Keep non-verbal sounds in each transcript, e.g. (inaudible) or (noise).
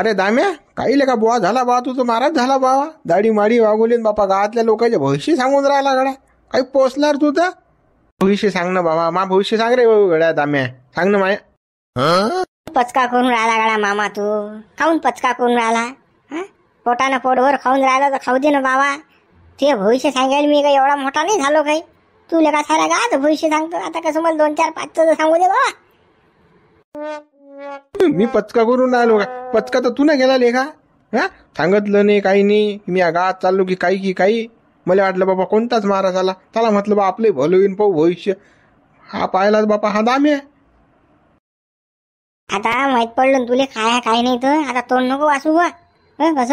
अरे दाम्या काही लेखा बुवा झाला बा तू तर महाराज झाला बावा दाढी माडी वागोलीन बापा गावातल्या लोकांचे भविष्य सांगून राहिला गड्या काही पोचणार तू तर भविष्य सांग ना बाबा मा भविष्य सांग रे गड्या दाम्या सांग ना माया पचका करून राहिला गडा मामा तू खाऊन पचका करून राहिला पोटानं पोटभर खाऊन राहिला तर खाऊ दे ना बाबा ते भविष्य सांगेल मी काही एवढा मोठा नाही झालो काही तू लेखा गा का भविष्य सांगतो आता कसं मला दोन चार पाचचं सांगू दे बाबा मी पचका करून आलो का पचका तर तू ना गेला लेखा हा सांगितलं नाही काही नाही मी गात चाललो की काही की काही मला वाटलं बाबा कोणताच महाराज आला चला म्हटलं बा आपले भलं पाहू भविष्य हा पाहिलाच बापा हा दाम आहे आता माहित पडलं तुले काय काय नाही तर आता तोंड नको वासू बा कस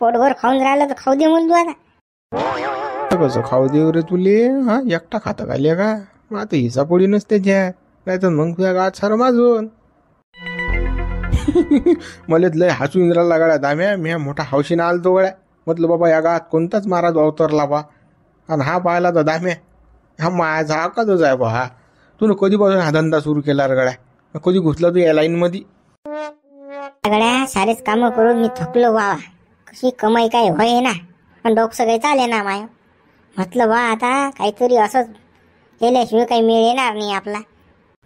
पोटभर खाऊन राहिलं तर खाऊ दे म्हणून तू आता कस खाऊ दे रे तुले हा एकटा खात काय का मग आता हिसापोळी नसते ज्या नाही तर मग तुझ्या गावात सार माजून (laughs) मलेत लय हसू इंद्राला गळ्या दाम्या मी मोठा हौशीनं आल तो गळ्या म्हटलं बाबा या गावात कोणताच महाराज अवतरला बा आणि हा पाहिला तर दाम्या हा माझा हा का आहे बा हा तू कधीपासून हा धंदा सुरू केला र गळ्या कधी घुसला तू या लाईन मध्ये सगळ्या सारेच काम करून मी थकलो वा कशी कमाई काय होय ना पण डोक सगळे चाले ना माय म्हटलं बा आता काहीतरी असंच केल्याशिवाय काही मिळणार येणार नाही आपला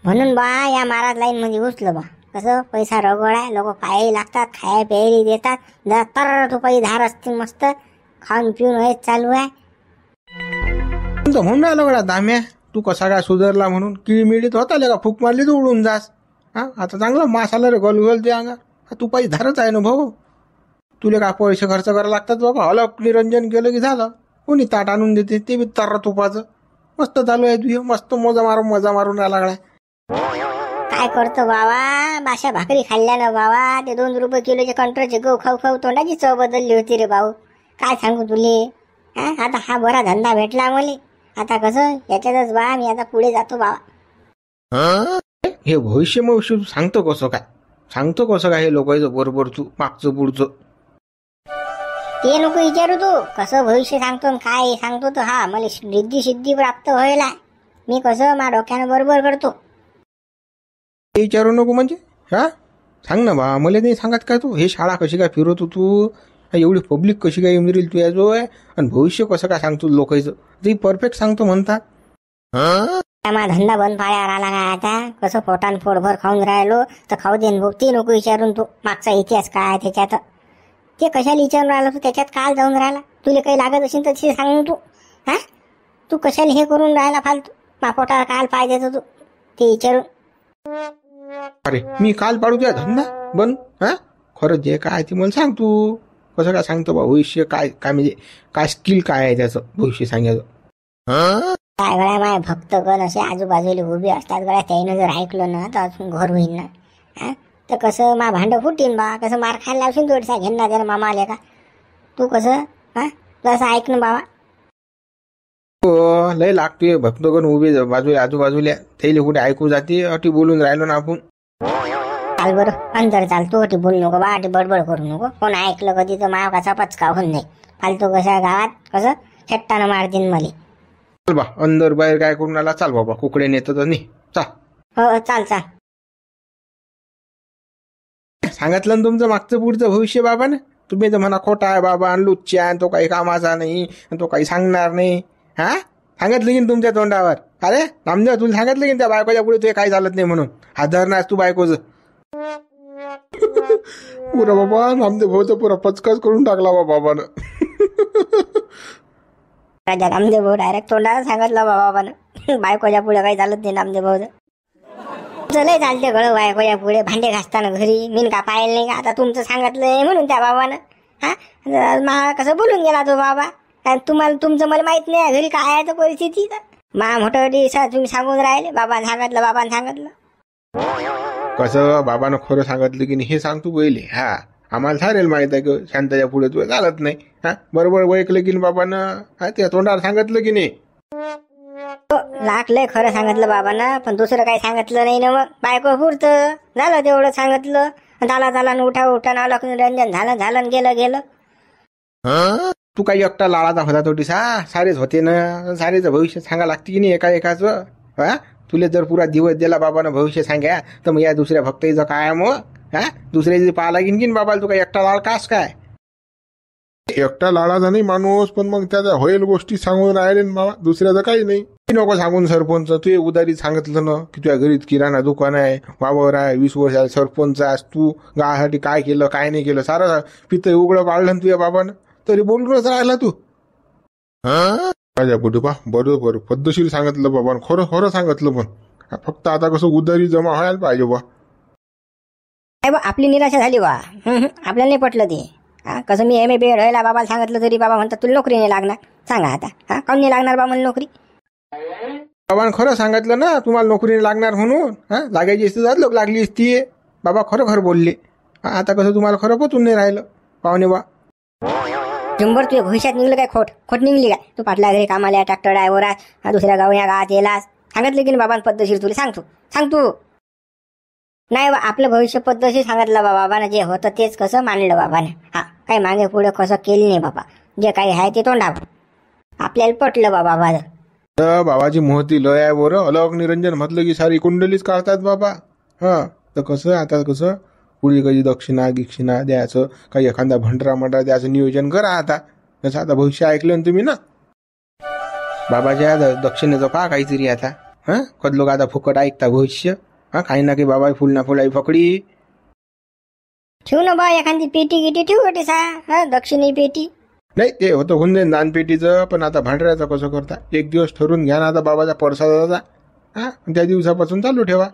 म्हणून बा या महाराज मध्ये घुसलो बा कसं पैसा रगोळ आहे लोक खायला लागतात खाया प्यायला देतात तर रुपये धार असते मस्त खाऊन पिऊन हेच चालू आहे तर म्हणून राहिलो बडा दाम्या तू कसा काय सुधारला म्हणून किळी मिळीत होता का फूक मारली तो उडून जास हा आता चांगलं मास आलं रे गोल गोल ते अंगा तू पाहिजे धारच आहे ना भाऊ तुला का पैसे खर्च करायला लागतात बाबा हलक निरंजन केलं की झालं कोणी ताट आणून देते ते बी तर तुपाचं मस्त चालू आहे तुझं मस्त मजा मारून मजा मारून राहिला लागला काय करतो बाबा बाशा भाकरी खाल्ल्या ना बाबा ते दोन रुपये किलोचे कंट्रोलचे गहू खाऊ खाऊ तोंडाची चव बदलली होती रे भाऊ काय सांगू तुले हा आता हा बरा धंदा भेटला मले आता कसं याच्यातच बा मी आता पुढे जातो बाबा हे भविष्य मग सांगतो कसं काय सांगतो कसं काय हे लोकांचं बरोबर तू मागचं पुढचं ते नको विचारू तू कसं भविष्य सांगतो काय सांगतो तू हा मला रिद्धी सिद्धी प्राप्त व्हायला मी कसं मा डोक्यानं बरोबर करतो विचारू नको म्हणजे हा सांग ना बा मला नाही सांगत का तू हे शाळा कशी काय फिरवतो तू एवढी पब्लिक कशी काय येऊन तू जो आहे आणि भविष्य कसं काय सांगतो लोकांचं ते परफेक्ट सांगतो म्हणतात धंदा बंद पाळ्यावर आला ना आता कसं पोटान पोटभर खाऊन राहिलो तर खाऊ देन बघ ते लोक विचारून तू मागचा इतिहास काय त्याच्यात ते कशाला विचारून राहिला तू त्याच्यात काल जाऊन राहिला तुला काही लागत असेल तर ते सांग तू हा तू कशाला हे करून राहिला फालतू मापोटावर काल पाहिजे तू ते विचारून अरे मी काल पाडू द्या धंदा बन हा खरं जे काय ते मला सांग तू कसं काय सांगतो बा भविष्य काय काय म्हणजे काय स्किल काय आहे त्याचं भविष्य सांगायचं काय वेळा भक्त भक्तगण असे आजूबाजूला उभी असतात गळ्या त्याने जर ऐकलं ना तर अजून घर होईल ना तर कसं मा भांड फुटीन बा कसं मार खायला लावशील जोडसा घेईन जर मामा आले का तू कसं हा जसं ऐक ना बाबा हो, लय लागतोय भक्तगण उभे बाजूला आजूबाजूला त्याला कुठे ऐकू जाते अटी बोलून राहिलो ना आपण चाल बरं अंदर चाल तू होती बोल नको वाट बडबड करू नको कोण ऐकलं कधी तर कसा पचका होऊन नाही फालतू कसा गावात कसं मार मारतीन मले चल बा अंदर बाहेर काय करून आला चाल बाबा कुकडे नेतो नाही चाल हो, हो चाल चाल सांगितलं तुमचं मागचं पुढचं भविष्य बाबा ना तुम्ही तर म्हणा खोटा आहे बाबा आणि लुच्ची आहे, तो काही कामाचा नाही आणि तो काही सांगणार नाही हा सांगितलं की तुमच्या तोंडावर अरे नामदेव तुला सांगितलं की त्या बायकोच्या पुढे तुझे काही चालत नाही म्हणून हा धरणार तू बायकोचं पुरा बाबा रामदेव भाऊ तर पुरा पचकाच करून टाकला बा राजा रामदेव भाऊ डायरेक्ट तोंडाला सांगितलं बाबानं बायकोच्या पुढे काही चालत नाही रामदेव भाऊ चालते गळ बायकोच्या पुढे भांडे घासताना घरी मीन का पाहिलं नाही का आता तुमचं सांगितलंय म्हणून त्या बाबानं हा मा कसं बोलून गेला तो बाबा कारण तुम्हाला तुमचं मला माहित नाही घरी काय आहे तर परिस्थिती तर मा मोठं तुम्ही सांगून राहिले बाबा सांगितलं बाबा सांगितलं कसं बाबानं खरं सांगितलं की नाही हे सांग तू पहिले हा आम्हाला सारेल माहीत आहे की शांताच्या पुढे तुला चालत नाही हा बरोबर वैकलं की बाबानं हा त्या तोंडावर सांगितलं की नाही लागले खरं सांगितलं बाबांना पण दुसरं काही सांगितलं नाही ना मग बायको पुरत झालं तेवढं सांगितलं झाला झाला उठा उठा नाला रंजन झालं झालं गेलं गेलं तू काही एकटा लाळाचा होता तो सा सारेच होते ना सारेच भविष्य सांगा लागते की नाही एका एकाच हा तुले जर पुरा दिवस दिला बाबानं भविष्य सांग्या तर मग या दुसऱ्या भक्ताईचं काय मग हा दुसऱ्याची पाहायला लागेन की बाबाला तू काय एकटा लाळ कास काय एकटा लाडाचा नाही माणूस पण मग त्याचा होईल गोष्टी सांगून राहिले बाबा दुसऱ्याचं काही नाही नको सांगून सरपंच तू उदारी सांगितलं ना की तुझ्या घरीच किराणा दुकान आहे वावर आहे वीस आहे सरपंच आहेस तू गावासाठी काय केलं काय नाही केलं सारं पितं उघडं पाळलं तुझ्या बाबानं तरी बोलूनच राहिला तू हा काय गुडूबा बरोबर सांगितलं बाबा खरं खरं सांगितलं पण फक्त आता कसं उदारी जमा व्हायला पाहिजे बा बा आपली निराशा झाली बा आपल्याला नाही पटलं ते हा कसं मी एम ए बी राहिला बाबाला सांगितलं तरी बाबा म्हणतात तुला नोकरी नाही लागणार सांगा आता हा काऊन नाही लागणार बाबा नोकरी बाबा खरं सांगितलं ना तुम्हाला नोकरी नाही लागणार म्हणून हा लागायची असती जात लोक लागली असती बाबा खरं खरं बोलले आता कसं तुम्हाला खरं पोचून नाही राहिलं पाहुणे बा झुंबर तुझ्या भविष्यात निघलं काय खोट खोट निघली काय तू पाटला घरी कामाला ट्रॅक्टर ड्रायव्हर आहे दुसऱ्या गाव या गावात येलास सांगितलं की बाबा पद्धतशीर तुला सांगतो तू नाही बा आपलं भविष्य पद्धतशीर सांगितलं बा बाबानं जे होतं तेच कसं मानलं बाबानं हा काही मागे पुढे कसं केलं नाही बाबा जे काही आहे ते तोंडा आपल्याला पटलं बा बाबा तर बाबाची मोहती लय आहे बरं अलग निरंजन म्हटलं की सारी कुंडलीच काढतात बाबा हा तर कसं आता कसं पुढे कधी दक्षिणा गिक्षिणा द्यायचं काही एखादा भंडरा मंडरा द्यायचं नियोजन करा आता त्याचं आता भविष्य ऐकलं ना तुम्ही ना बाबाच्या दक्षिणेचं का काहीतरी आता हां कद लोक आता फुकट ऐकता भविष्य हां काही ना काही बाबा फुल ना फुलाई फकडी ठेवू ना बा एखादी पेटी गिटी ठेवू सा दक्षिणी पेटी नाही ते होतं होऊन जाईल पेटीचं पण आता भांडऱ्याचं कसं करता एक दिवस ठरून घ्या ना आता बाबाचा परसादाचा हा त्या दिवसापासून चालू ठेवा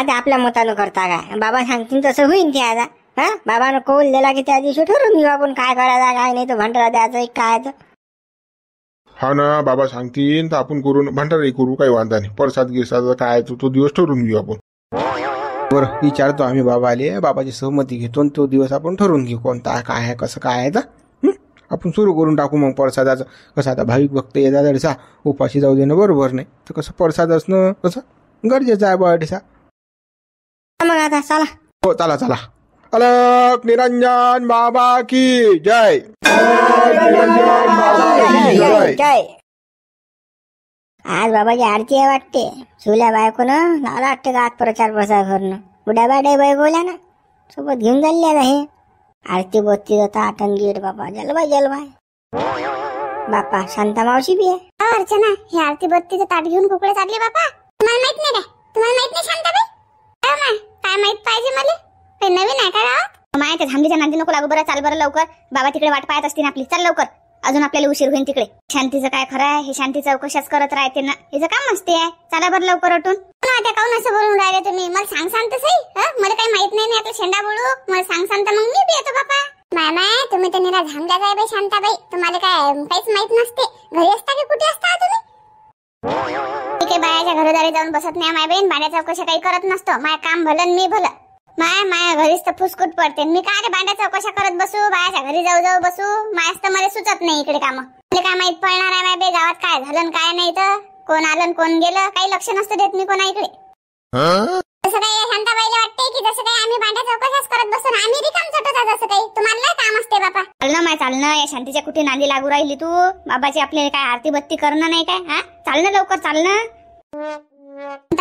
आता आपल्या मतानं करता काय बाबा सांगतील तसं होईल ते आता हा बाबानं कौल दिला की त्या दिवशी ठरवून घेऊ आपण काय करायचं काय नाही तर भंडारा द्यायचं काय तर हा ना बाबा सांगतील तर आपण करून भंडारा करू काही वांधा नाही प्रसाद गिरसाद काय तो तो दिवस ठरवून घेऊ आपण बर विचारतो आम्ही बाबा बाबाले बाबाची सहमती घेतो तो दिवस आपण ठरवून घेऊ कोणता काय आहे कसं काय आहे तर आपण सुरू करून टाकू मग प्रसादाचं कसं आता भाविक भक्त येतात अडसा उपाशी जाऊ देणं बरोबर नाही तर कसं प्रसाद असणं कसं गरजेचं आहे बा अडसा मग आता चला हो चला चला निरंजन बाबा की जय जय जय आज बाबाची आरती आहे वाटते शिवल्या बायको ना वाटते का आज प्रचार प्रसार करणं उड्या बाड्या बोला ना सोबत घेऊन चालले आहे आरती बोती जाता आटन गेट बाबा जलबाय जलबाय बापा शांता मावशी बी आहे अर्चना ही आरती बत्तीचं ताट घेऊन कुकडे चालले बापा तुम्हाला माहित नाही का तुम्हाला माहित नाही शांताबाई काय माहित पाहिजे मला ते नवीन आहे का गावात माया त्या नको लागू बरं चाल बरं लवकर बाबा तिकडे वाट पाहत असतील आपली चल लवकर अजून आपल्याला उशीर होईल तिकडे शांतीचं काय खरं आहे हे शांती चौकशाच करत राहते ना हिचं काम मस्ती आहे चला बरं लवकर उठून आता काऊन असं बोलून राहिले तुम्ही मला सांग सांगत मला काही माहित नाही आता शेंडा बोलू मला सांग सांगत मग मी बी येतो बापा मामा तुम्ही त्यांनी झांबल्या बाई शांताबाई तुम्हाला काय काहीच माहित नसते घरी असता की कुठे असता तुम्ही ठीक आहे बायाच्या जाऊन बसत नाही माय बहीण करत नसतो माय काम भलं मी भलं माय माया घरीच तर फुसकूट पडते मी काय रे भांड्या चौकशा करत बसू बायाच्या घरी जाऊ जाऊ बसू मायाच तर मला सुचत नाही इकडे काम काय माहित पडणार आहे माय बे गावात काय झालं काय नाही तर कोण आलं कोण गेलं काही लक्ष नसतं देत मी कोणा इकडे तसं काही शांताबाईला वाटते की जसं काही आम्ही भांड्या चौकशाच करत बसून आम्ही रिकाम चटवता जसं काही तुम्हाला लय काम असते बाबा चाल माय चाल या शांतीच्या कुठे नांदी लागू राहिली तू बाबाची आपल्याला काय आरती बत्ती करणं नाही काय हा चाल लवकर चाल ना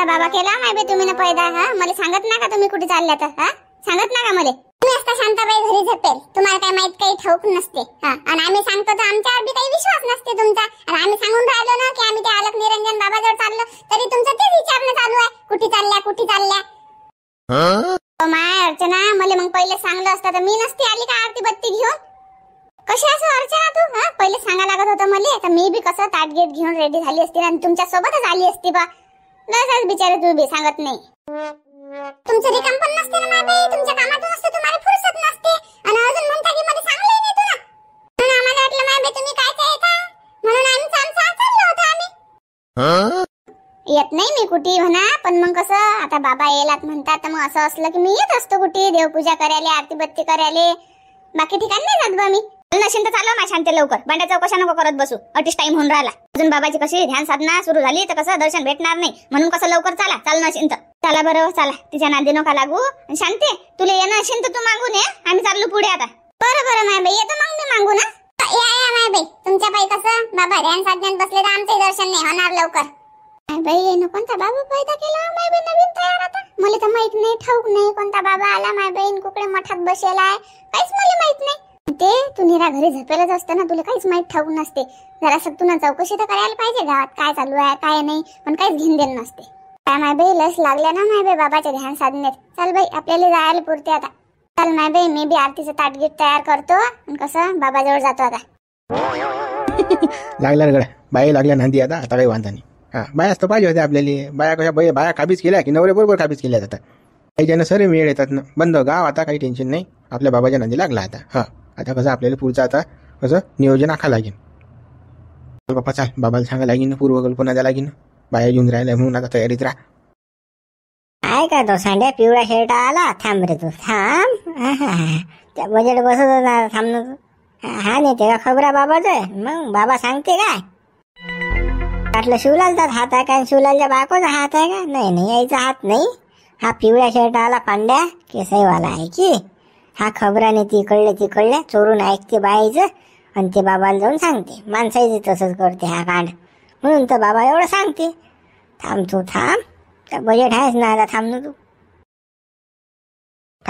बाबा केला माय बे तुम्ही ना पैदा हा मला सांगत ना का तुम्ही कुठे चालल्या तर हा सांगत ना का मला मी असता शांताबाई घरी तुम्हाला काय माहित काही ठाऊक नसते हा आणि आम्ही सांगतो तर आमच्या बी काही विश्वास नसते तुमचा आणि आम्ही सांगून राहिलो ना की आम्ही ते अलक निरंजन बाबाजवळ चाललो तरी तुमचा ते विचारणं चालू आहे कुठे चालल्या कुठे चालल्या माय अर्चना मला मग पहिले सांगलं असतं तर मी नसती आली का आरती बत्ती घेऊन कशी असं अर्चना तू हा पहिले सांगा लागत होतं मला तर मी बी कसं ताटगेट घेऊन रेडी झाली असती आणि तुमच्या सोबतच आली असती बा बस बिचारे तू बी सांगत नाही तुमचं रिकाम पण नसते ना माय तुमच्या कामातून असते तुम्हाला फुरसत नसते आणि अजून म्हणता की मध्ये सांगले नाही तुला म्हणून आम्हाला वाटलं माय बाई तुम्ही काय काय का म्हणून आम्ही आमचा चाललो होतो आम्ही येत नाही मी कुठे म्हणा पण मग कसं आता बाबा येलात म्हणतात तर मग असं असलं की मी येत असतो कुठे देवपूजा करायला आरती बत्ती करायला बाकी ठिकाण नाही जात बा मी नशीन तर चालू माझ्या शांत लवकर बंड्या चौकशा नको करत बसू अटीस टाइम होऊन राहिला अजून बाबाची कशी ध्यान साधना सुरू झाली तर कसं दर्शन भेटणार नाही म्हणून कसं लवकर चाला चाल नशीन तर चला बरं चला तिच्या नादी नका लागू शांती तुला येणं असेल तर तू मागून ये आम्ही चाललो पुढे आता बरं बरं माय बाई येतो मग मी मागू ना या या माय बाई तुमच्या बाई कसं बाबा ध्यान साध्यान बसले तर आमचे दर्शन नाही होणार लवकर माय बाई येणं कोणता बाबा पैदा केला माय बाई नवीन तयार आता मला तर माहित नाही ठाऊक नाही कोणता बाबा आला माय बाईन कुकडे मठात बसेला काहीच मला माहित नाही ते तू निरा घरी झपेलच असतं ना तुला काहीच माहीत ठाऊक नसते जरा सग तुला चौकशी तर करायला पाहिजे गावात काय चालू आहे काय नाही पण काहीच घेण नसते काय माय लस लागल्या ना माय बाई बाबाच्या ध्यान साधनेत चल बाई आपल्याला जायला पुरते आता चल माय बाई मी बी आरतीचं ताटगीट तयार करतो आणि कसं बाबाजवळ जातो आता लागला ना गड्या बाई लागल्या नांदी आता आता काही वांधा नाही हा बाया असतो पाहिजे होत्या आपल्याला बाया कशा बाई बाया काबीज केल्या की नवऱ्या बरोबर काबीज केल्या जातात काही ज्यांना सरे मेळ येतात ना बंद गाव आता काही टेन्शन नाही आपल्या बाबाच्या नांदी लागला आता हा आता कसं आपल्याला पुढचं आता कसं नियोजन आखा लागेल बाप्पा चाल बाबाला सांगा लागेन पूर्वकल्पना द्या लागेन बाहेर येऊन राहिल्या म्हणून आता तयारीत राहा काय तो सांड्या पिवळा शर्ट आला थांब रे तू थांब त्या बजेट बसत थांबण हा- नाही ते खबरा बाबाच मग बाबा सांगते काय वाटलं तर हात आहे काय शिवलालच्या बायकोचा हात आहे का नाही नाही यायचा हात नाही हा पिवळ्या शर्ट आला पांड्या केसईवाला आहे की हा खबराने ती कळले ती कळले चोरून ऐकते बायचं आणि ते बाबाला जाऊन सांगते माणसाही तसंच करते हा कांड म्हणून तर बाबा एवढं सांगते थांब तू थांब त्या बजेट आहेच ना आता थांब ना तू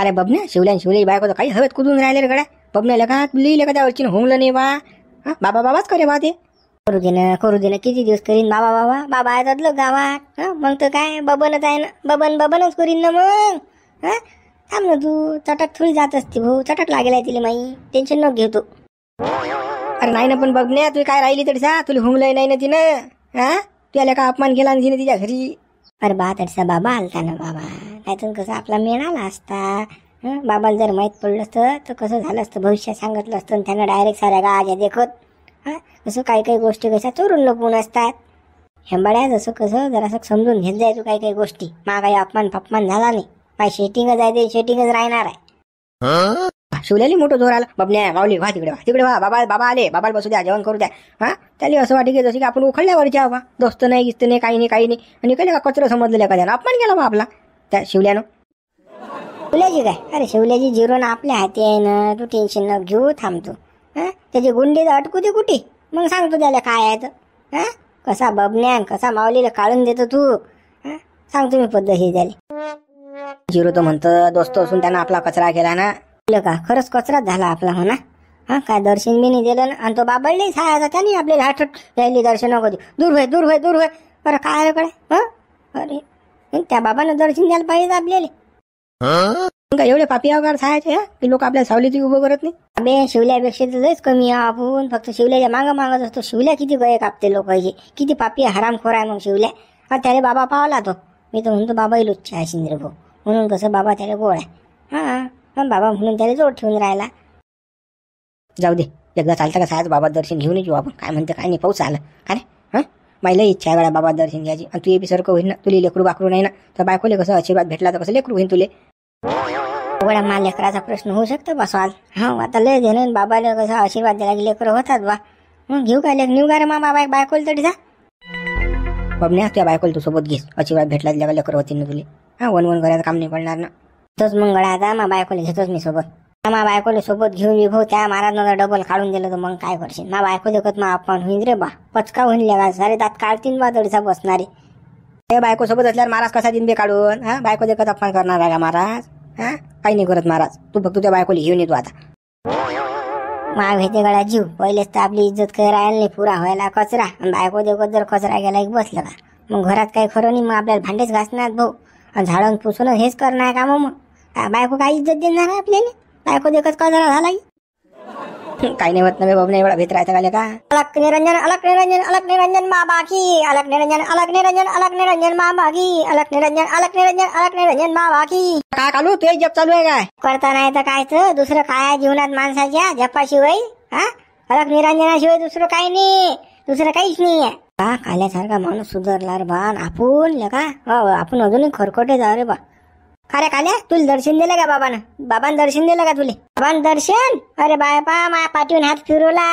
अरे बबन्या शिवल्यान शिवले बायको तर काही हवेत कुदून राहिले रे गड्या बबन्या लगा लिहिले का त्यावरची नाही बा हा बाबा बाबाच करे बा ते करू दे ना करू दे किती दिवस करीन बाबा बाबा बाबा येतात लोक गावात मग तर काय बबनच आहे ना बबन बबनच करीन ना मग हा थांब ना तू चटक थोडी जात असते भाऊ चटक लागेल आहे तिला माई टेन्शन न घेतो अरे नाही ना पण बघ ना काय राहिली तडसा तुला हुंगलंय नाही ना तिनं हा त्याला का अपमान केला ना तिने तिच्या घरी अरे बा तडसा बाबा आलता ना बाबा त्यातून कसं आपला मेन आला असता हं? बाबाला जर माहीत पडलं असतं तर कसं झालं असतं भविष्यात सांगितलं असतं त्यांना डायरेक्ट डायरेक्ट साऱ्या गाज्या देखत हा कसं काही काही गोष्टी कशा चोरून लपून असतात हेंबाड्या जसं कसं जरा समजून घेत तू काही काही गोष्टी मागाही अपमान फपमान झाला नाही पाय शेटिंगच आहे ते शेटिंगच राहणार आहे शिवलेली मोठं जोर आला न्या माऊली वा तिकडे वा तिकडे वा बाबा बाबा आले बाबा बसू द्या जेवण करू द्या हा त्याला असं वाटत की जसं की आपण जे हवा दोस्त नाही गिस्त नाही काही नाही काही नाही आणि कधी का कचरा समजलेल्या कधी अपमान केला मग आपला त्या शिवल्यानं शिवल्याजी काय अरे शिवल्याजी ना आपल्या हाती आहे ना तू टेन्शन न घेऊ थांबतो हा त्याची गुंडी अटकू दे कुठे मग सांगतो त्याला काय आहे तर कसा बबन्यान कसा माऊलीला काढून देतो तू हा सांगतो मी पद्धत हे झाली जिरो तो म्हणतं दोस्त असून त्यानं आपला कचरा केला ना का खरंच कचराच झाला आपला हो ना हा काय दर्शन बी नाही दिलं ना आणि तो बाबळलेच सायाचा त्याने आपल्याला घाट राहिली दर्शन दूर होय दूर होय दूर होय अरे काय रे कडे हा अरे त्या बाबानं दर्शन द्यायला पाहिजे आपल्याला एवढे पापी अवघड सायचे की लोक आपल्या सावलीची उभं करत नाही अबे शिवल्यापेक्षा तर लयच कमी आहे आपण फक्त शिवल्याच्या मागं मागत असतो शिवल्या किती गय कापते हे किती पापी हरामखोर आहे मग शिवल्या हा त्याने बाबा पावला तो मी तर म्हणतो बाबाही लुच्छ आहे शिंद्र भाऊ म्हणून कसं बाबा त्याला गोळ आहे हा हा बाबा म्हणून त्याला जोर ठेवून राहिला जाऊ दे एकदा चालतं का आज बाबा दर्शन घेऊन येऊ आपण काय म्हणते काय नाही पाऊस आलं अरे हां माहिला इच्छा आहे वेळा बाबा दर्शन घ्यायची आणि तू बी सारखं ना तुला लेकरू बाकरू नाही ना तर बायकोले कसं आशीर्वाद भेटला तर कसं लेकरू होईन तुले वडा मा लेकराचा प्रश्न होऊ शकतो बा हा हो, आता लय बाबा बाबाला कसं आशीर्वाद द्यायला की लेकरं होतात बा मग घेऊ काय लेख नेऊ का रे मा बाबा बायकोल तरी जा बाबा नाही त्या बायकोल तू सोबत घेस आशीर्वाद भेटला लेकर होतीन ना तुले हा वन वन करायचं काम नाही पडणार ना तोच मंगळा आता मा बायकोले घेतोच मी सोबत मा बायकोले सोबत घेऊन मी भाऊ त्या महाराजांना डबल काढून दिलं तर मग काय करशील मा बायको देखत मा आपण होईन रे बा पचका होईन लगा सारे दात काढतील बा तडीचा बसणारे हे बायको सोबत असल्यावर महाराज कसा दिन बे काढून हा बायको देखत अपमान करणार आहे का महाराज हा काही नाही करत महाराज तू फक्त त्या बायकोला घेऊन येतो आता माग भेटे गळा जीव पहिलेच तर आपली इज्जत काही राहिल नाही पुरा व्हायला कचरा बायको देखत जर कचरा गेला एक बसला का मग घरात काही खरं नाही मग आपल्याला भांडेच घासणार भाऊ झाडं पुसून हेच करणार का मग बायको काय इज्जत देणार आपल्याला बायको देखत का जरा झाला काही नाही होत नाही बाबा एवढा भीत राहता का का अलक निरंजन अलक निरंजन अलक निरंजन मा बाकी अलक निरंजन अलक निरंजन अलक निरंजन मा बाकी अलक निरंजन अलक निरंजन अलक निरंजन मा बाकी काय चालू तुझे जप चालू आहे काय करता नाही तर कायचं दुसरं काय जीवनात माणसाच्या जपाशिवाय हा अलक निरंजनाशिवाय दुसरं काही नाही दुसरं काहीच नाही आहे का काल्यासारखा माणूस सुधारला रे बा आपण का आपण अजूनही खरखटे जा रे बा अरे काल्या तुला दर्शन दिलं का बाबानं बाबान दर्शन दिलं का तुले बाबान दर्शन अरे बाय माया पाठीवर हात फिरवला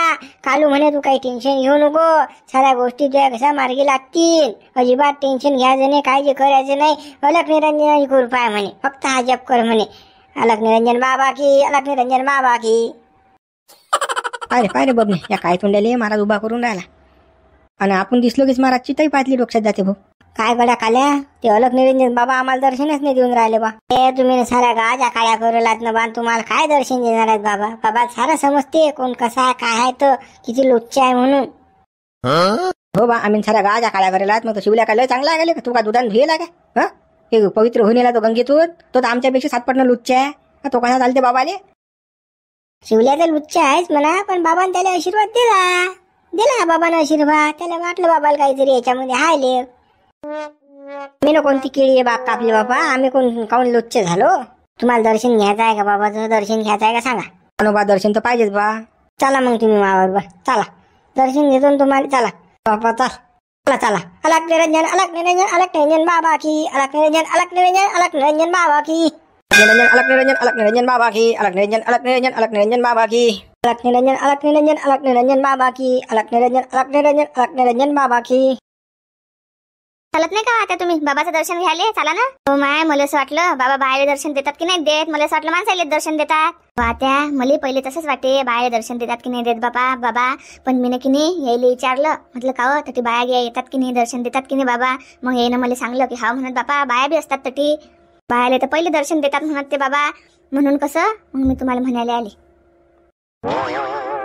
कालू म्हणे तू काही टेन्शन घेऊ नको साऱ्या गोष्टी तुझ्या कशा मार्गी लागतील अजिबात टेन्शन घ्यायचं नाही जे करायचं नाही अलक निरंजन करू म्हणे फक्त हा जप कर म्हणे अलक निरंजन बाबा की अलक निरंजन बाबा की अरे पाय रे बाबा या काय तोंडाले महाराज उभा करून राहिला आणि आपण दिसलो की महाराज चिताई पाहतली डोक्यात जाते भाऊ काय गड्या काल्या ते अलग निरंजन बाबा आम्हाला दर्शनच नाही देऊन राहिले बा ए तुम्ही साऱ्या गाजा काळ्या करू लागत ना बा तुम्हाला काय दर्शन देणार आहेत बाबा बाबा सारा समजते कोण कसा आहे काय आहे तर किती लोच्चे आहे म्हणून हो बा आम्ही साऱ्या गाजा काळ्या करू मग तो शिवल्या काय चांगला आहे का तू का दुधान धुये लागे हे पवित्र होऊन येला तो गंगेतून तो तर आमच्यापेक्षा सातपटनं लुच्चे आहे तो कसा चालते बाबाले तर लुच्चा आहेच म्हणा पण बाबाने त्याला आशीर्वाद दिला दिला बाबांना आशीर्वाद त्याला वाटलं बाबाला काहीतरी याच्यामध्ये हायले मी ना कोणती केळी आहे बाप कापले बाबा आम्ही कोण काऊन लोच्चे झालो तुम्हाला दर्शन घ्यायचं आहे का बाबाचं दर्शन घ्यायचं आहे का सांगा अनुबा दर्शन तर पाहिजेच बा चला मग तुम्ही बा चला दर्शन घेतो तुम्हाला चला बाबा चल चला चला अलक निरंजन अलग निरंजन अलग निरंजन बाबा की अलग निरंजन अलग निरंजन अलग निरंजन बाबा की निरंजन अलग निरंजन अलग निरंजन बाबा की निरंजन अलग निरंजन अलग निरंजन बाबा की अलग निरंजन अलग निरंजन बाबा की अलग बाबा की चालत नाही का आता तुम्ही बाबाचं दर्शन घ्यायले चला ना हो माय मला असं वाटलं बाबा बाहेर दर्शन देतात की नाही देत मला असं वाटलं माणसाले दर्शन देतात वात्या मला पहिले तसंच वाटे बाहेर दर्शन देतात की नाही देत बाबा बाबा पण मी की नाही यायला विचारलं म्हटलं का तर हो? ती बाया घ्या येतात की नाही दर्शन देतात की नाही बाबा मग येणं मला सांगलं की हा म्हणत बाबा बाया बी असतात तटी बायाला तर पहिले दर्शन देतात म्हणत ते बाबा म्हणून कसं मग मी तुम्हाला म्हणायला आले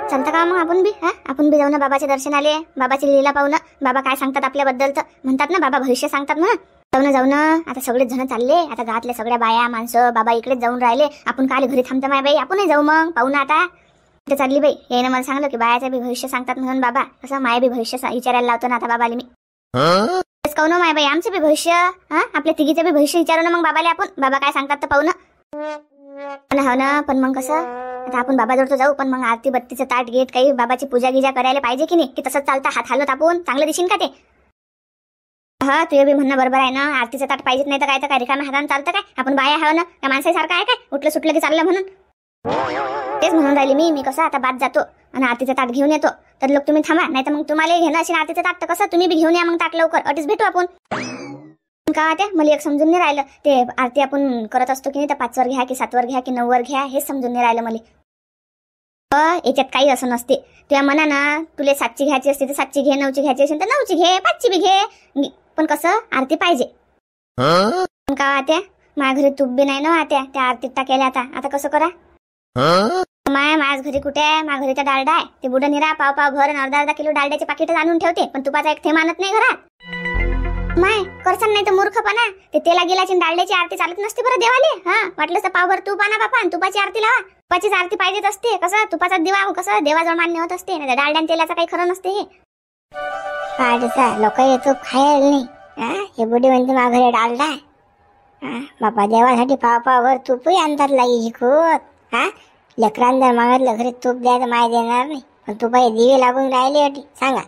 सांगता का मग आपण बी हा आपण बी जाऊ ना बाबाचे दर्शन आले बाबाची लीला पाहू ना बाबा काय सांगतात आपल्याबद्दल तर म्हणतात ना बाबा भविष्य सांगतात ना जाऊ ना जाऊ ना आता सगळेच जण चालले आता गावातल्या सगळ्या बाया माणसं बाबा इकडेच जाऊन राहिले आपण काल घरी थांबतो माय बाई आपणही जाऊ मग पाहू ना आता कुठे चालली बाई याने मला सांगलं की बायाचं बी भविष्य सांगतात म्हणून बाबा कसं माय बी भविष्य विचारायला लावतो ना आता बाबाला मी पाहू माय बाई आमचं बी भविष्य हा आपल्या तिघीचं बी भविष्य विचारू ना मग बाबाले आपण बाबा काय सांगतात तर पाहू पण हो ना पण मग कसं आता आपण बाबाजवळ तो जाऊ पण मग आरती बत्तीचं ताट घेत काही बाबाची पूजा गिजा करायला पाहिजे की नाही की तसंच चालतं हात हालत आपण चांगलं दिशीन का ते हा तुझे बी म्हणणं बरोबर आहे ना आरतीचं ताट पाहिजेत नाही तर काय तर काय हातात चालतं काय आपण बाया हवं हो ना माणसासारखं आहे काय उठलं सुटलं की चाललं म्हणून तेच म्हणून राहिले मी मी कसं आता बाद जातो आणि आरतीचा ताट घेऊन येतो तर लोक तुम्ही थांबा नाही तर मग तुम्हाला घेणं असेल आरतीचा ताट तर कसं तुम्ही बी घेऊन या मग ताट लवकर अटीच भेटू आपण का वाटते मला एक समजून नाही राहिलं ते आरती आपण करत असतो की नाही तर पाचवर घ्या की सातवर घ्या की नऊवर घ्या हे समजून नाही राहिलं मला याच्यात काही असं नसते तुझ्या म्हणा ना तुला सातची घ्यायची असते तर सातची घे नऊची घ्यायची असेल तर नऊची घे पाचची बी घे पण कसं आरती पाहिजे का वाट्या माझ्या घरी तूप बी नाही ना वाट्या त्या आरतीत टाकायला आता आता कसं करा माय माझ घरी कुठे आहे माझ्या घरीचा डालडा आहे ते बुडं निरा पाव पाव भर अर्धा अर्धा किलो डालड्याचे पाकिटच आणून ठेवते पण तुपाचा एक थे मानत नाही घरात माय करसन नाही तर मूर्खपणा ते तेला गेलाची डालड्याची आरती चालत नसते बरं देवाले हा वाटलं तर पावभर तूप आणा बापा तुपाची आरती लावा तुपाचीच आरती पाहिजेच असते कसं तुपाचा दिवा कसं देवाजवळ मान्य होत असते नाही डालड्यान तेलाचा काही खरं नसते हे पाडचा लोक येतो खायला नाही हे बुढी म्हणते माझ्या घरी डालडा बापा देवासाठी पाव भर तूपही आणतात लागे शिकवत हा लेकरान जर घरी तूप द्यायचं माय देणार नाही पण तू बाई दिवे लागून राहिले अटी सांगा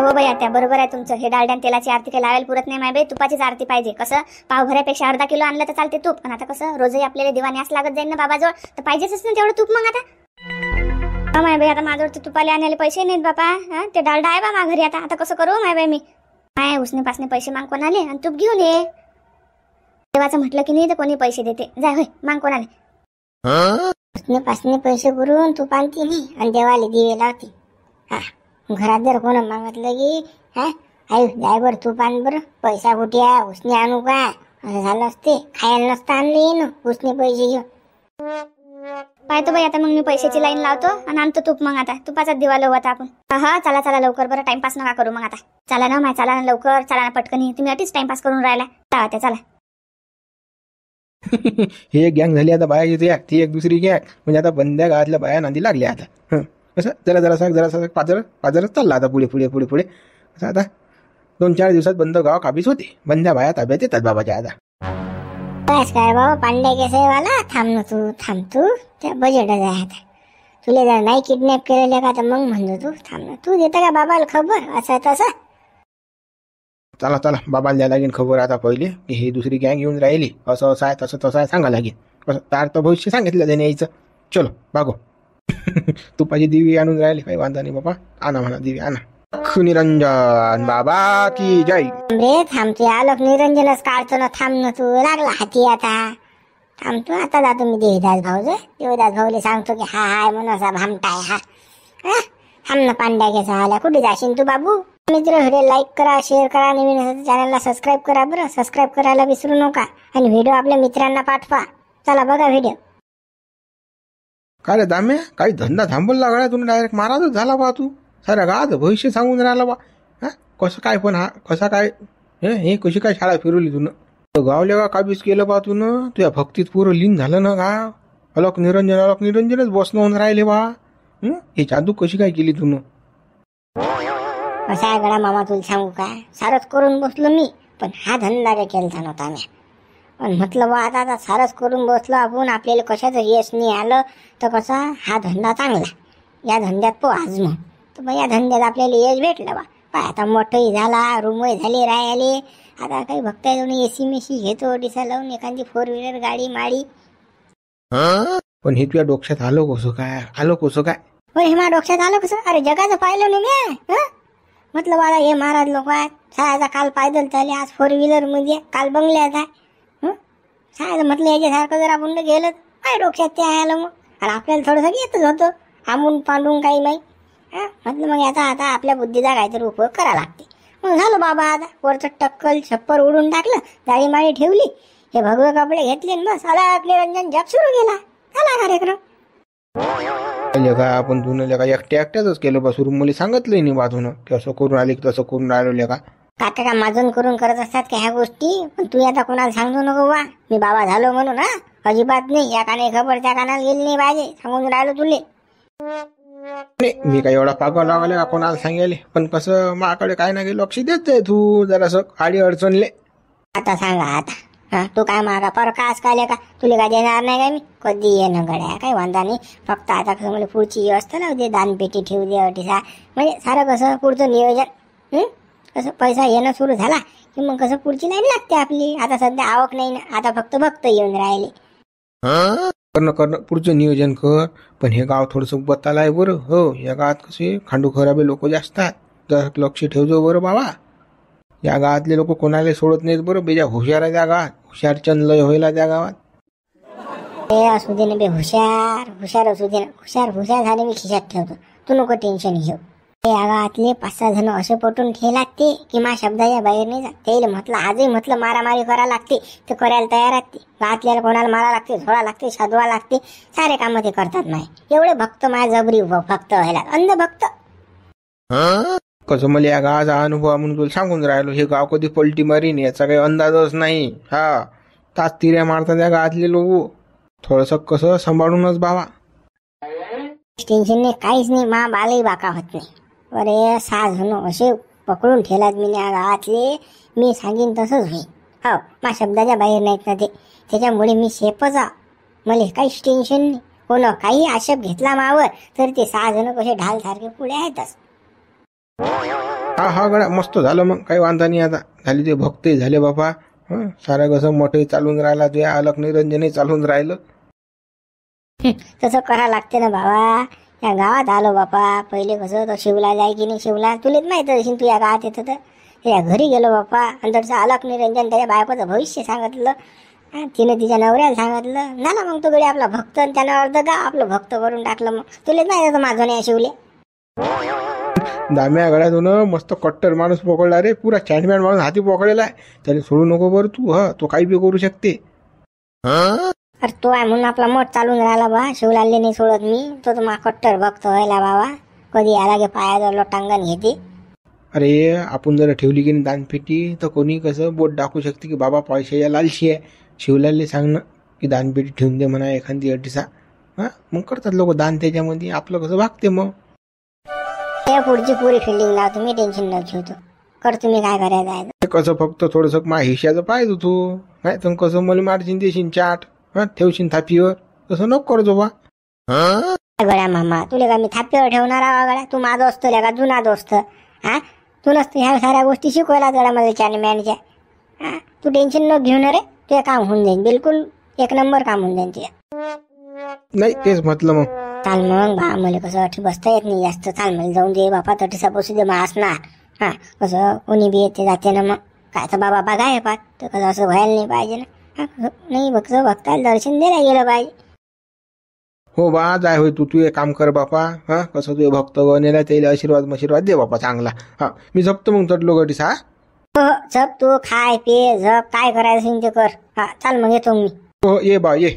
हो बाई आता बरोबर आहे तुमचं हे डालड्यान तेलाची आरती काही लावायला पुरत नाही माय बाई तुपाचीच आरती पाहिजे कसं पावभऱ्यापेक्षा अर्धा किलो आणलं तर चालते तूप पण आता कसं रोजही आपल्याला दिवाने असं लागत जाईल ना बाबाजवळ तर पाहिजेच ना तेवढं तूप मग आता हो माय बाई आता माझ्यावर तुपाला आणायला पैसे नाहीत बापा हा ते डाळडा आहे बा मा घरी आता आता कसं करू हो माय बाई मी माय उसने पासने पैसे माग कोणाले आणि तूप घेऊन ये देवाचं म्हटलं की नाही तर कोणी पैसे देते जाय होय मांग कोणाले पासने पैसे भरून तू पाणती आणि देवाले दिवे लावते हा घरात जर कोण मागितलं की आई जाय बर तू पान बर पैसा कुठे आहे उसने आणू का असं झालं असते खायला नसतं आणलं न उसने पैसे घेऊन पाहतो बाई आता मग मी पैशाची लाईन लावतो आणि आणतो तूप मग आता तुपाचा दिवा लावू आता आपण हा चला चला लवकर बरं टाइमपास नका करू मग आता चला ना माय चला ना लवकर चला ना पटकन तुम्ही अटीच टाइमपास करून राहिला चला चला हे एक गँग झाली आता बाया येते ती एक दुसरी गँग म्हणजे आता बंद्या गावातल्या बाया नांदी लागल्या आता असं जरा जरा जरा जरासा पाजर पाजरच चालला आता पुढे पुढे पुढे पुढे असं आता दोन चार दिवसात बंद गाव काबीज होते बंद्या बाया ताब्यात येतात बाबाच्या आता बस काय बाबा पांडे केसरीवाला थांब ना तू थांब तू त्या बजेटच आहे आता तुला जर नाही किडनॅप केलेलं का तर मग म्हणतो तू थांब तू देता का बाबाला खबर असं तसं चला चला बाबाला द्यायला लागेल खबर आता पहिले की ही दुसरी गँग येऊन राहिली असं असं आहे तसं तसं आहे सांगा लागेल तार तर भविष्य सांगितलं त्याने यायचं चलो बागो (laughs) तुपाची दिवी आणून राहिली काही वांधा नाही बाबा आना म्हणा दिवी आणा निरंजन बाबा की जय रे थांबते आलोक निरंजनच काढतो ना थांबणं तू लागला हाती आता थांबतो आता जातो मी देवीदास भाऊजे देवीदास भाऊले सांगतो की हा हाय म्हणून असा भामटाय हा थांब ना पांड्या घ्यायचा आला कुठे जाशील तू बाबू मित्र व्हिडिओ लाईक करा शेअर करा नवीन असेल चॅनलला सबस्क्राईब करा बरं सबस्क्राईब करायला विसरू नका आणि व्हिडिओ आपल्या मित्रांना पाठवा चला बघा व्हिडिओ काय रे दाम्या काही धंदा थांबवला गळ्या तुम्ही डायरेक्ट महाराजच झाला बा तू सारा गावात भविष्य सांगून राहिला बा हा कसं काय पण हा कसा काय हे हे कशी काय शाळा फिरवली तुनं गावल्या का काबीज केलं बा तुन तुझ्या भक्तीत पुरं लीन झालं ना गा अलक निरंजन अलक निरंजनच बसणं होऊन राहिले बा हे जादू कशी काय केली तुन कसा आहे मामा तुला सांगू का सारस करून बसलो मी पण हा धंदा काय केला नव्हता मी पण म्हटलं बा आता आता सारस करून बसलो आपण आपल्याला कशाचं यश नाही आलं तर कसा हा धंदा चांगला या धंद्यात पो आज मग तर मग या धंद्यात आपल्याला यश भेटलं बा पाय आता मोठंही झाला रूमही झाली राहिले आता काही भक्त येऊन ए सी मेसी घेतो डिसा लावून एखादी फोर व्हीलर गाडी माडी पण हे तुझ्या डोक्यात आलो कसो काय आलो कसो काय पण हे मा डोक्यात आलो कसं अरे जगाचं पाहिलं नाही मी म्हटलं बाळा हे महाराज लोक आहेत सायाचा काल पायदल चालले आज फोर व्हीलर म्हणजे काल बंगल्यात आहे सायाचं म्हटलं याच्यासारखं जर आपण गेलं काय डोक्यात ते आलं मग आणि आपल्याला थोडंसं येतच होतं आमून पांडून काही नाही हां म्हटलं मग याचा आता आपल्या बुद्धीचा काहीतरी उपयोग करावा लागते मग झालं बाबा आता वरचं टक्कल छप्पर उडून टाकलं जाळी माळी ठेवली हे भगवे कपडे घेतले बस आला रंजन जप सुरू केला झाला कार्यक्रम म्हणजे का आपण धुणं लेखा एकट्या एकट्याच केलं बस मुली सांगितलंय नाही बाजून की असं करून आले की तसं करून आलो लेखा काका माझून करून करत असतात की ह्या गोष्टी पण तू आता कोणाला सांगू नको वा मी बाबा झालो म्हणून हा अजिबात नाही या काने खबर त्या कानाला गेली नाही पाहिजे सांगून राहिलो तुले मी काय एवढा पागवा लागले का कोणाला सांगेल पण कसं माकडे काय ना लक्ष देत तू जरासं आडी अडचणले आता सांगा आता हा तू काय मागा पर कास काय का तुला काय देणार नाही काय मी कधी ये ना गड्या काय वांदा नाही फक्त आता कसं म्हणजे पुढची व्यवस्था लावू दे दानपेटी ठेवू दे अटीसा म्हणजे सारं कसं पुढचं नियोजन कसं पैसा येणं सुरू झाला की मग कसं पुढची नाही लागते आपली आता सध्या आवक नाही ना आता फक्त भक्त येऊन राहिले करणं करणं पुढचं नियोजन कर पण हे गाव थोडस बताला आहे बरं हो या गावात कसे खांडू खराबे लोक जास्त आहेत लक्ष ठेवजो बरं बाबा या गावातले लोक कोणाला सोडत नाहीत बरं बेजा हुशार आहे त्या गावात हुशार चंद लय होईल त्या गावात ते असू दे ना बे हुशार हुशार असू दे ना हुशार हुशार झाले मी खिशात ठेवतो तू नको टेन्शन घेऊ ते या गावातले पाच सहा जण असे पटून ठे लागते की मा शब्दाच्या बाहेर नाही जात त्याला म्हटलं आजही म्हटलं मारामारी करायला लागते ते करायला तयार असते गावातल्या कोणाला मारा लागते झोळा लागते साधवा लागते सारे काम ते करतात नाही एवढे भक्त माझ्या जबरी भक्त व्हायला अंध भक्त कसं मला या गावाचा अनुभव म्हणून तुला सांगून राहिलो हे गाव कधी पलटी मरीन याचा काही अंदाजच नाही हा तास तिऱ्या मारतात त्या गावातले लोक थोडंसं कसं सांभाळूनच बाबा टेन्शन नाही काहीच नाही मा बालही बाका होत नाही अरे साज होणं असे पकडून ठेलात मी या गावातले मी सांगेन तसंच होई हो मा शब्दाच्या बाहेर नाहीत ना ते त्याच्यामुळे मी शेपच आ मला काहीच टेन्शन नाही ना काही आक्षेप घेतला मावर तर ते सहा जण कसे ढालसारखे पुढे आहेतच हा हा गड्या मस्त झालं मग काही वांधा नाही आता झाली ते भक्तही झाले बाबा सारा कसं मोठंही चालून राहिला तुझ्या अलक निरंजनही चालून राहिलं तसं करा लागते ना बाबा या गावात आलो बापा पहिले कसं तर शिवला जाय की नाही शिवला तुलेच माहित असेल तू या गावात येतं तर या घरी गेलो बापा आणि तसं अलक निरंजन त्याच्या बायकोचं भविष्य सांगितलं तिने तिच्या नवऱ्याला सांगितलं झाला मग तो गडी आपला भक्त आणि त्यानं अर्ध गाव आपलं भक्त करून टाकलं मग तुलेच माहित होतं माझं नाही शिवले दाम्या गळ्यातून मस्त कट्टर माणूस पकडला रे पुरा चॅनमॅन माणूस हाती पकडलेला आहे त्याने सोडू नको बर तू हा तो काही बी करू शकते अरे तो आहे म्हणून आपला मठ चालून राहिला बा शिवलालले नाही सोडत मी तो तर कट्टर बघतो व्हायला बाबा कधी आला गे पायाजवळ लोटांगण घेते अरे आपण जर ठेवली की नाही दानपेटी तर कोणी कसं बोट दाखवू शकते की बाबा पैसे या लालशी आहे शिवलालले सांगणं की दानपेटी ठेवून दे म्हणा एखादी अटीसा हा मग करतात लोक दान त्याच्यामध्ये आपलं कसं भागते मग या पुढची पुरी फिल्डिंग लाव तुम्ही टेन्शन न घेऊ तू कर तुम्ही काय करायचं कसं फक्त थोडस मा हिशाचं पाहिजे तू नाही तर कसं मला मार्जिन देशील चाट ठेवशील थापीवर तसं नको करतो जोबा गळ्या मामा तुला का मी थापीवर ठेवणार आहो तू माझा असतो का जुना दोस्त हा तू नसतो ह्या साऱ्या गोष्टी शिकवायला गळ्या मला चॅन मॅनच्या हा तू टेन्शन न घेऊन रे ते काम होऊन जाईल बिलकुल एक नंबर काम होऊन जाईल तुझ्या नाही तेच म्हटलं मग चाल मग बा मला कसं अठी बसता येत नाही जास्त चाल मला जाऊन दे बापा तटीसा बसू दे मग असणार हां कसं कोणी बी येते जाते ना मग काय तर बाबा बघा आहे पात तर कसं असं व्हायला नाही पाहिजे ना नाही भक्त भक्ताला दर्शन द्यायला गेलं पाहिजे हो बा जाय होय तू तू एक काम कर बापा हां कसं तू भक्त नेला त्याला आशीर्वाद मशीर्वाद दे बापा चांगला हां मी झपतो मग तटलो गटीस हा हो झप हो, तू खाय पे झप काय करायचं शिंदे ते कर हा चाल मग येतो मी हो, हो ये बा ये